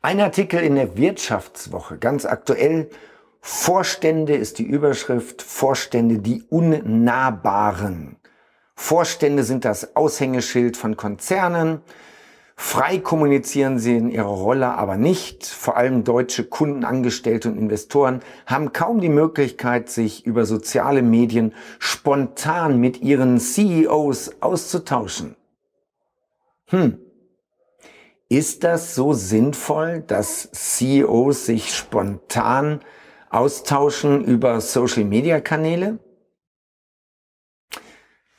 Ein Artikel in der Wirtschaftswoche, ganz aktuell. Vorstände ist die Überschrift, Vorstände die Unnahbaren. Vorstände sind das Aushängeschild von Konzernen. Frei kommunizieren sie in ihrer Rolle aber nicht. Vor allem deutsche Kundenangestellte und Investoren haben kaum die Möglichkeit, sich über soziale Medien spontan mit ihren CEOs auszutauschen. Hm, ist das so sinnvoll, dass CEOs sich spontan austauschen über Social-Media-Kanäle?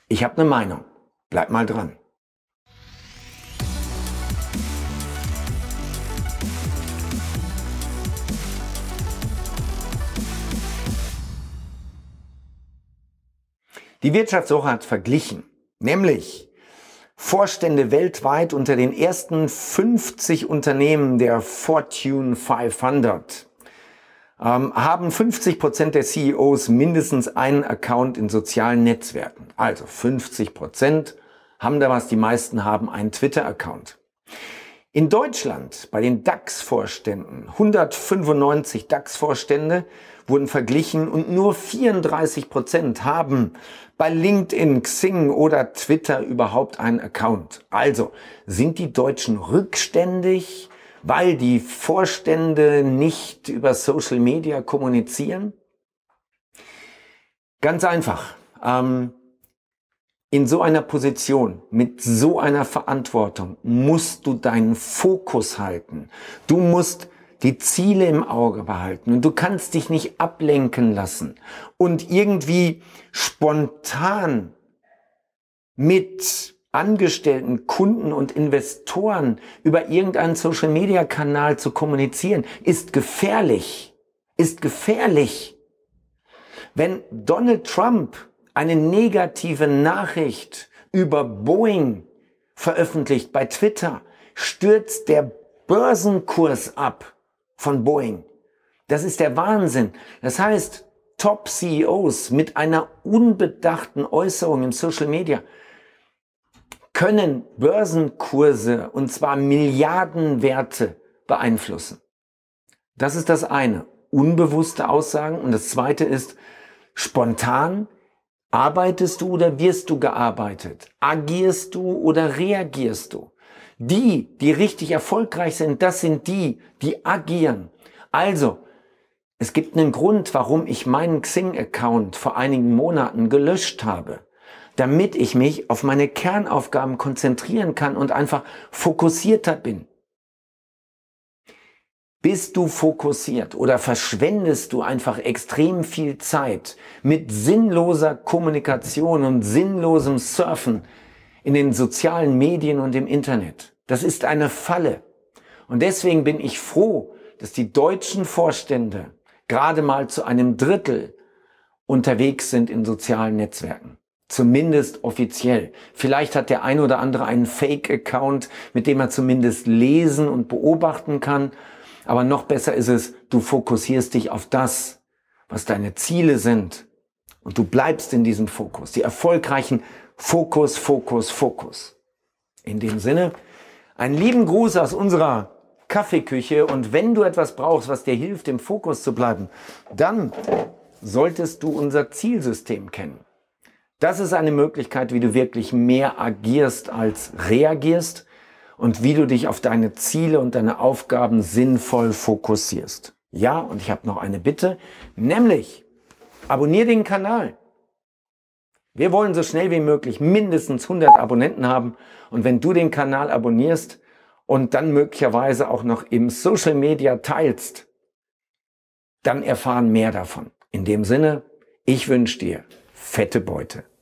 Ich habe eine Meinung. Bleib mal dran. Die Wirtschaftswoche hat verglichen, nämlich Vorstände weltweit unter den ersten 50 Unternehmen der Fortune 500 ähm, haben 50 Prozent der CEOs mindestens einen Account in sozialen Netzwerken. Also 50 Prozent haben da was, die meisten haben einen Twitter-Account. In Deutschland bei den DAX-Vorständen, 195 DAX-Vorstände wurden verglichen und nur 34 Prozent haben bei LinkedIn, Xing oder Twitter überhaupt einen Account. Also sind die Deutschen rückständig, weil die Vorstände nicht über Social Media kommunizieren? Ganz einfach. Ähm, in so einer Position, mit so einer Verantwortung, musst du deinen Fokus halten. Du musst die Ziele im Auge behalten und du kannst dich nicht ablenken lassen und irgendwie spontan mit Angestellten, Kunden und Investoren über irgendeinen Social-Media-Kanal zu kommunizieren, ist gefährlich. Ist gefährlich. Wenn Donald Trump eine negative Nachricht über Boeing veröffentlicht bei Twitter, stürzt der Börsenkurs ab von Boeing. Das ist der Wahnsinn. Das heißt, Top-CEOs mit einer unbedachten Äußerung im Social Media können Börsenkurse und zwar Milliardenwerte beeinflussen. Das ist das eine, unbewusste Aussagen. Und das zweite ist spontan Arbeitest du oder wirst du gearbeitet? Agierst du oder reagierst du? Die, die richtig erfolgreich sind, das sind die, die agieren. Also, es gibt einen Grund, warum ich meinen Xing-Account vor einigen Monaten gelöscht habe. Damit ich mich auf meine Kernaufgaben konzentrieren kann und einfach fokussierter bin. Bist du fokussiert oder verschwendest du einfach extrem viel Zeit mit sinnloser Kommunikation und sinnlosem Surfen in den sozialen Medien und im Internet? Das ist eine Falle. Und deswegen bin ich froh, dass die deutschen Vorstände gerade mal zu einem Drittel unterwegs sind in sozialen Netzwerken. Zumindest offiziell. Vielleicht hat der ein oder andere einen Fake-Account, mit dem er zumindest lesen und beobachten kann aber noch besser ist es, du fokussierst dich auf das, was deine Ziele sind. Und du bleibst in diesem Fokus. Die erfolgreichen Fokus, Fokus, Fokus. In dem Sinne, einen lieben Gruß aus unserer Kaffeeküche. Und wenn du etwas brauchst, was dir hilft, im Fokus zu bleiben, dann solltest du unser Zielsystem kennen. Das ist eine Möglichkeit, wie du wirklich mehr agierst als reagierst und wie du dich auf deine Ziele und deine Aufgaben sinnvoll fokussierst. Ja, und ich habe noch eine Bitte, nämlich abonniere den Kanal. Wir wollen so schnell wie möglich mindestens 100 Abonnenten haben und wenn du den Kanal abonnierst und dann möglicherweise auch noch im Social Media teilst, dann erfahren mehr davon. In dem Sinne, ich wünsche dir fette Beute.